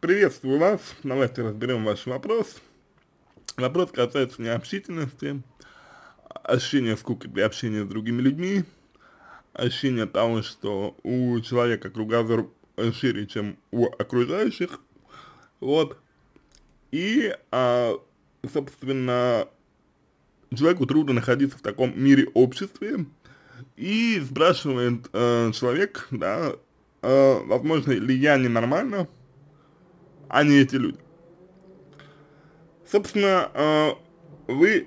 Приветствую вас. Давайте разберем ваш вопрос. Вопрос касается необщительности, ощущения скуки при общении с другими людьми, ощущения того, что у человека кругозор шире, чем у окружающих, вот, и, а, собственно, человеку трудно находиться в таком мире обществе, и спрашивает э, человек, да, э, возможно ли я ненормально, они эти люди. Собственно, э, вы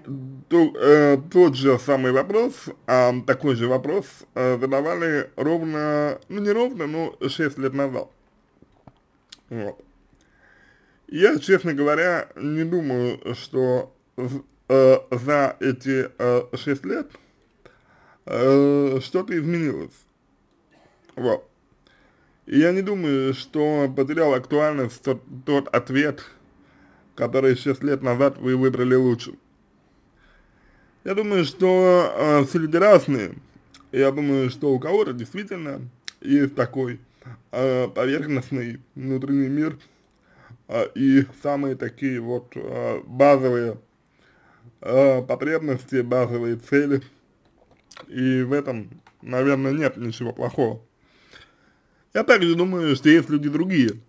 э, тот же самый вопрос, а, такой же вопрос э, задавали ровно, ну не ровно, но 6 лет назад. Вот. Я, честно говоря, не думаю, что за эти э, 6 лет что-то изменилось. Вот. И я не думаю, что потерял актуальность тот, тот ответ, который 6 лет назад вы выбрали лучше. Я думаю, что э, среди разные, я думаю, что у кого-то действительно есть такой э, поверхностный внутренний мир э, и самые такие вот э, базовые э, потребности, базовые цели. И в этом, наверное, нет ничего плохого. Я также думаю, что есть люди другие,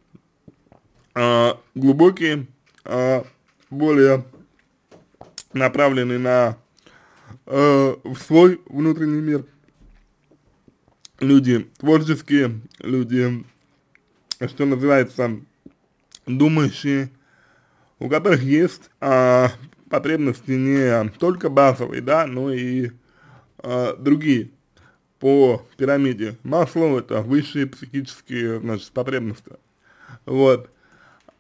а, глубокие, а, более направленные на а, в свой внутренний мир. Люди творческие, люди, что называется, думающие, у которых есть а, потребности не только базовые, да, но и а, другие по пирамиде масло это высшие психические, значит, потребности. Вот.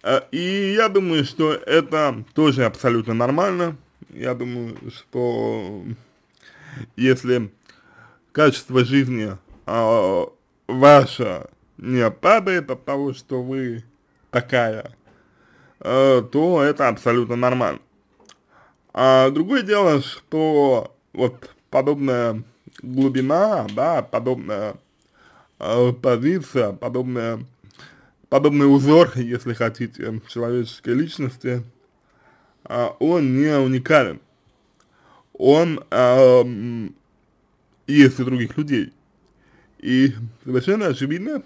Э, и я думаю, что это тоже абсолютно нормально. Я думаю, что если качество жизни а, ваше не падает от того, что вы такая, а, то это абсолютно нормально. А другое дело, что вот подобное глубина, да, подобная э, позиция, подобная, подобный узор, если хотите, человеческой личности, э, он не уникален. Он э, есть у других людей. И совершенно очевидно,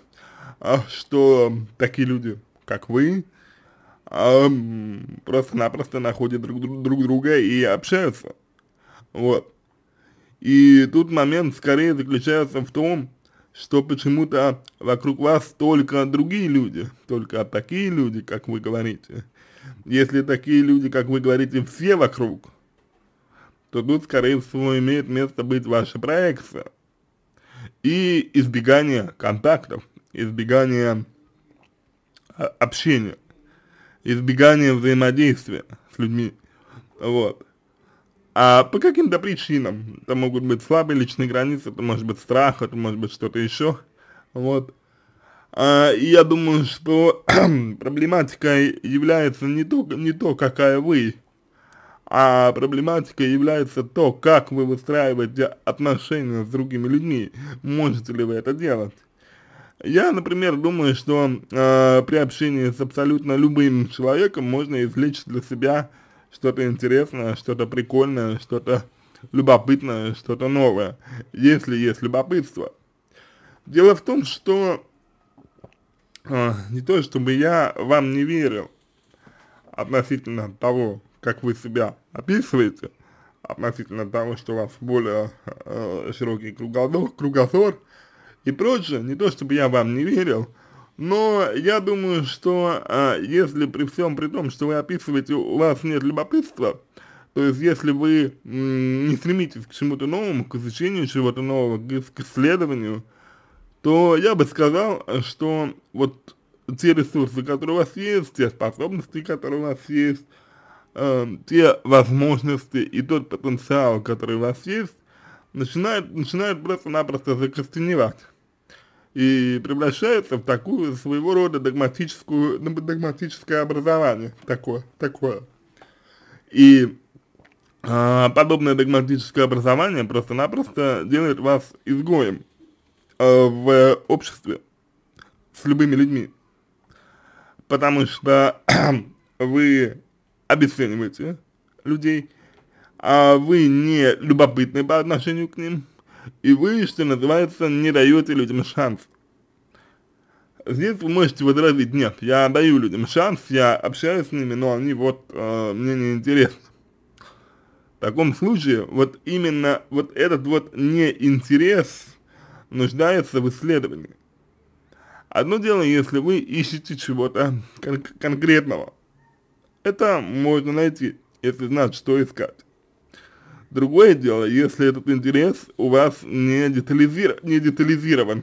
э, что такие люди, как вы, эм, просто-напросто находят друг друга и общаются. Вот. И тут момент скорее заключается в том, что почему-то вокруг вас только другие люди, только такие люди, как вы говорите. Если такие люди, как вы говорите, все вокруг, то тут, скорее всего, имеет место быть ваша проекция и избегание контактов, избегание а, общения, избегание взаимодействия с людьми. Вот. А по каким-то причинам, это могут быть слабые личные границы, это может быть страх, это может быть что-то еще, вот. А, и я думаю, что проблематикой является не то, не то, какая вы, а проблематикой является то, как вы выстраиваете отношения с другими людьми, можете ли вы это делать. Я, например, думаю, что э, при общении с абсолютно любым человеком можно извлечь для себя что-то интересное, что-то прикольное, что-то любопытное, что-то новое, если есть любопытство. Дело в том, что э, не то, чтобы я вам не верил относительно того, как вы себя описываете, относительно того, что у вас более э, широкий кругозор, кругозор и прочее, не то, чтобы я вам не верил, э, но я думаю, что э, если при всем при том, что вы описываете, у вас нет любопытства, то есть если вы не стремитесь к чему-то новому, к изучению чего-то нового, к исследованию, то я бы сказал, что вот те ресурсы, которые у вас есть, те способности, которые у вас есть, э, те возможности и тот потенциал, который у вас есть, начинают, начинают просто-напросто закостеневать и превращается в такую своего рода догматическую, догматическое образование такое, такое. И э, подобное догматическое образование просто-напросто делает вас изгоем э, в обществе с любыми людьми, потому что вы обесцениваете людей, а вы не любопытны по отношению к ним, и вы, что называется, не даете людям шанс. Здесь вы можете возразить, нет, я даю людям шанс, я общаюсь с ними, но они вот э, мне не интересны. В таком случае, вот именно вот этот вот неинтерес нуждается в исследовании. Одно дело, если вы ищете чего-то кон конкретного. Это можно найти, если знать, что искать. Другое дело, если этот интерес у вас не, детализир... не детализирован,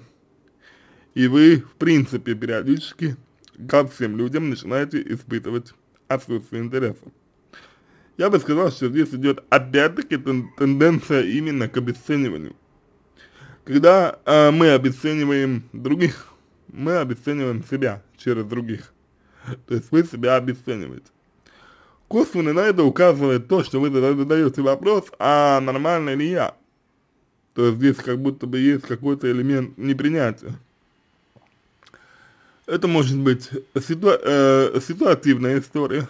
и вы, в принципе, периодически ко всем людям начинаете испытывать отсутствие интереса. Я бы сказал, что здесь идет опять-таки тенденция именно к обесцениванию. Когда э, мы обесцениваем других, мы обесцениваем себя через других. То есть вы себя обесцениваете. Косвенно на это указывает то, что вы задаете вопрос, а нормально ли я? То есть здесь как будто бы есть какой-то элемент непринятия. Это может быть ситуа э, ситуативная история,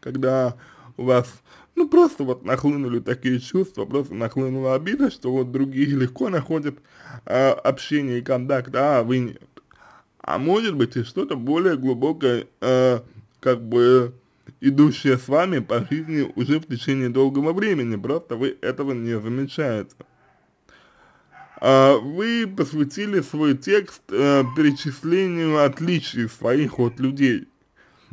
когда у вас, ну, просто вот нахлынули такие чувства, просто нахлынула обида, что вот другие легко находят э, общение и контакт, а вы нет. А может быть и что-то более глубокое, э, как бы, идущее с вами по жизни уже в течение долгого времени, просто вы этого не замечаете. А, вы посвятили свой текст э, перечислению отличий своих от людей,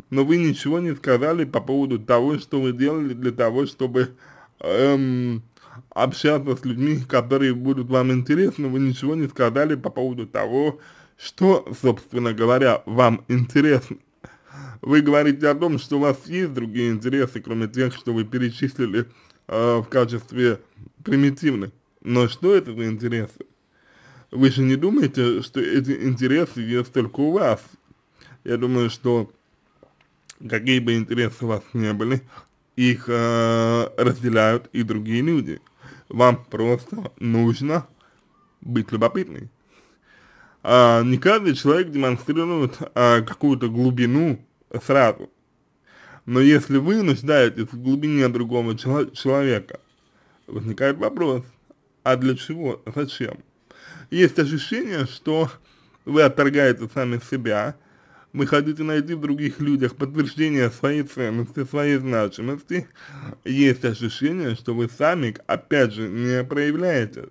но вы ничего не сказали по поводу того, что вы делали для того, чтобы эм, общаться с людьми, которые будут вам интересны, вы ничего не сказали по поводу того, что, собственно говоря, вам интересно. Вы говорите о том, что у вас есть другие интересы, кроме тех, что вы перечислили э, в качестве примитивных. Но что это за интересы? Вы же не думаете, что эти интересы есть только у вас? Я думаю, что какие бы интересы у вас не были, их э, разделяют и другие люди. Вам просто нужно быть любопытным. А, не каждый человек демонстрирует а, какую-то глубину сразу. Но если вы нуждаетесь в глубине другого человека, возникает вопрос, а для чего, зачем? Есть ощущение, что вы отторгаете сами себя, вы хотите найти в других людях подтверждение своей ценности, своей значимости, есть ощущение, что вы сами, опять же, не проявляетесь.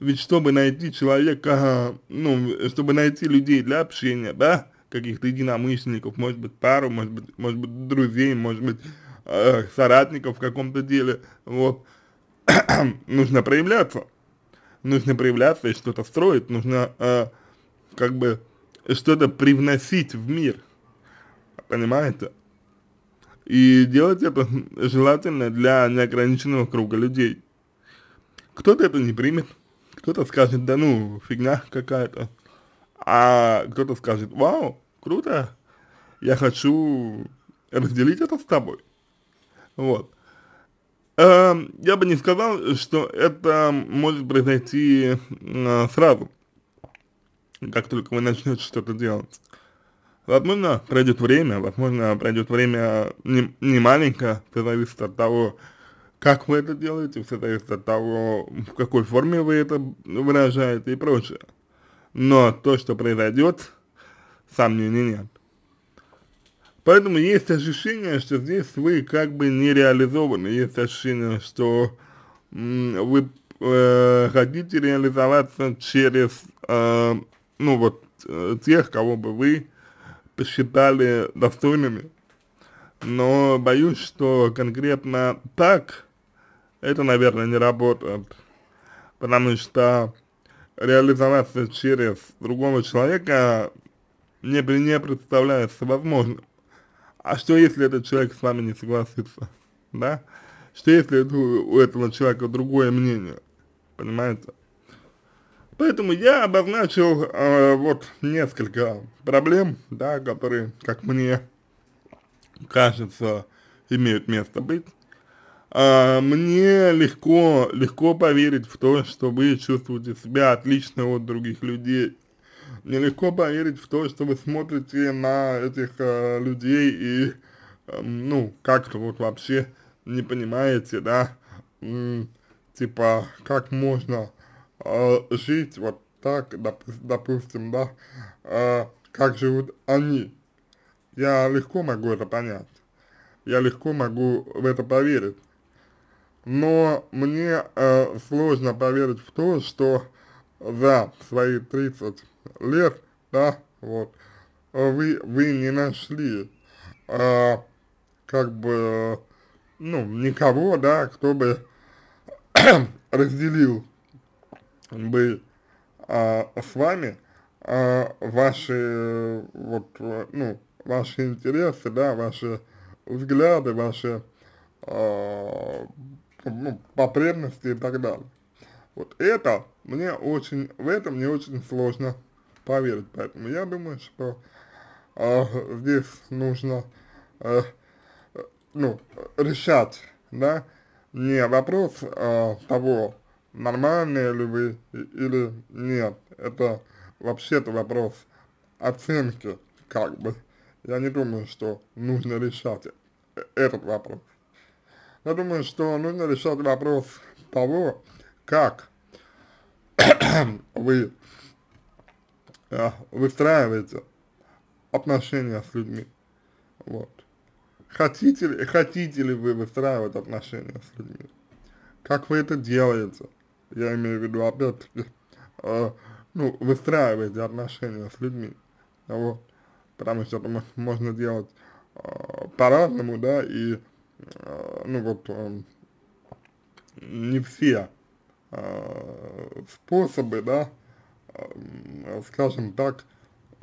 Ведь чтобы найти человека, ну, чтобы найти людей для общения, да, каких-то единомышленников, может быть, пару, может быть, может быть друзей, может быть, э, соратников в каком-то деле, вот, нужно проявляться, нужно проявляться и что-то строить, нужно, э, как бы, что-то привносить в мир, понимаете? И делать это желательно для неограниченного круга людей. Кто-то это не примет, кто-то скажет, да ну, фигня какая-то, а кто-то скажет, вау, круто, я хочу разделить это с тобой. Вот. Эм, я бы не сказал, что это может произойти э, сразу, как только вы начнете что-то делать. Возможно, пройдет время, возможно, пройдет время не, не маленько, все зависит от того, как вы это делаете, все зависит от того, в какой форме вы это выражаете и прочее но то, что произойдет, сомнений нет. Поэтому есть ощущение, что здесь вы как бы не реализованы, есть ощущение, что вы э, хотите реализоваться через, э, ну вот, э, тех, кого бы вы посчитали достойными. Но боюсь, что конкретно так это, наверное, не работает, потому что реализоваться через другого человека не, не представляется возможным. А что если этот человек с вами не согласится, да? Что если у, у этого человека другое мнение, понимаете? Поэтому я обозначил э, вот несколько проблем, да, которые, как мне кажется, имеют место быть а, мне легко, легко поверить в то, что вы чувствуете себя отлично от других людей. Мне легко поверить в то, что вы смотрите на этих а, людей и, а, ну, как-то вот вообще не понимаете, да, м, типа, как можно а, жить вот так, доп, допустим, да, а, как живут они. Я легко могу это понять. Я легко могу в это поверить но мне э, сложно поверить в то, что за свои 30 лет, да, вот, вы, вы не нашли, э, как бы, ну, никого, да, кто бы разделил бы э, с вами э, ваши, вот, ну, ваши интересы, да, ваши взгляды, ваши э, ну, ну потребности и так далее. Вот это мне очень, в этом мне очень сложно поверить, поэтому я думаю, что э, здесь нужно, э, ну, решать, да, не вопрос э, того, нормальные ли вы или нет, это вообще-то вопрос оценки, как бы. Я не думаю, что нужно решать этот вопрос. Я думаю, что нужно решать вопрос того, как вы э, выстраиваете отношения с людьми. Вот. Хотите, ли, хотите ли вы выстраивать отношения с людьми? Как вы это делаете? Я имею в виду, опять-таки, э, ну, выстраиваете отношения с людьми. Вот. Потому что это можно делать э, по-разному, да, и Э, ну вот, эм, не все э, способы, да, э, скажем так,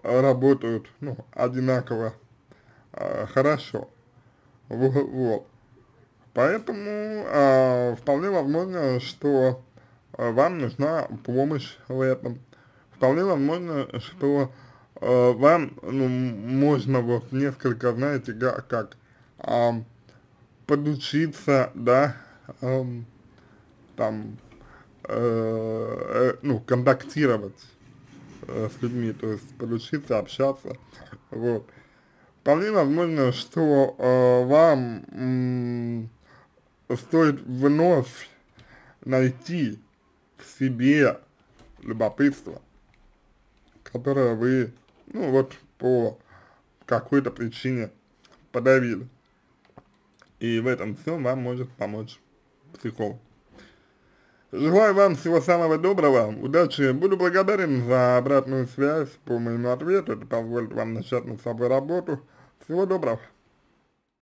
работают, ну, одинаково хорошо. Вот, вот. Поэтому э, вполне возможно, что вам нужна помощь в этом. Вполне возможно, что э, вам ну, можно вот несколько, знаете, как, как э, подучиться, да, эм, там, э, э, ну, контактировать э, с людьми, то есть подучиться общаться, вот. Вполне возможно, что э, вам э, стоит вновь найти в себе любопытство, которое вы, ну вот, по какой-то причине подавили. И в этом всем вам может помочь психолог. Желаю вам всего самого доброго, удачи, буду благодарен за обратную связь по моему ответу, это позволит вам начать над собой работу. Всего доброго.